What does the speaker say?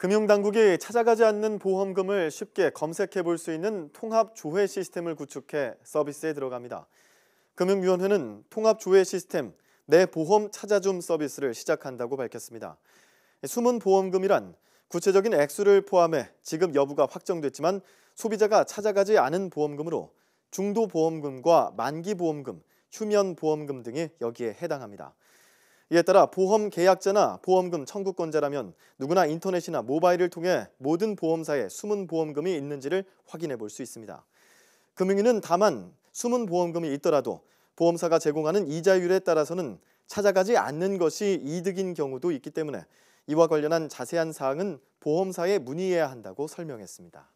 금융당국이 찾아가지 않는 보험금을 쉽게 검색해 볼 수 있는 통합조회 시스템을 구축해 서비스에 들어갑니다. 금융위원회는 통합조회 시스템 내 보험 찾아줌 서비스를 시작한다고 밝혔습니다. 숨은 보험금이란 구체적인 액수를 포함해 지급 여부가 확정됐지만 소비자가 찾아가지 않은 보험금으로 중도보험금과 만기보험금, 휴면보험금 등이 여기에 해당합니다. 이에 따라 보험 계약자나 보험금 청구권자라면 누구나 인터넷이나 모바일을 통해 모든 보험사에 숨은 보험금이 있는지를 확인해 볼 수 있습니다. 금융위는 다만 숨은 보험금이 있더라도 보험사가 제공하는 이자율에 따라서는 찾아가지 않는 것이 이득인 경우도 있기 때문에 이와 관련한 자세한 사항은 보험사에 문의해야 한다고 설명했습니다.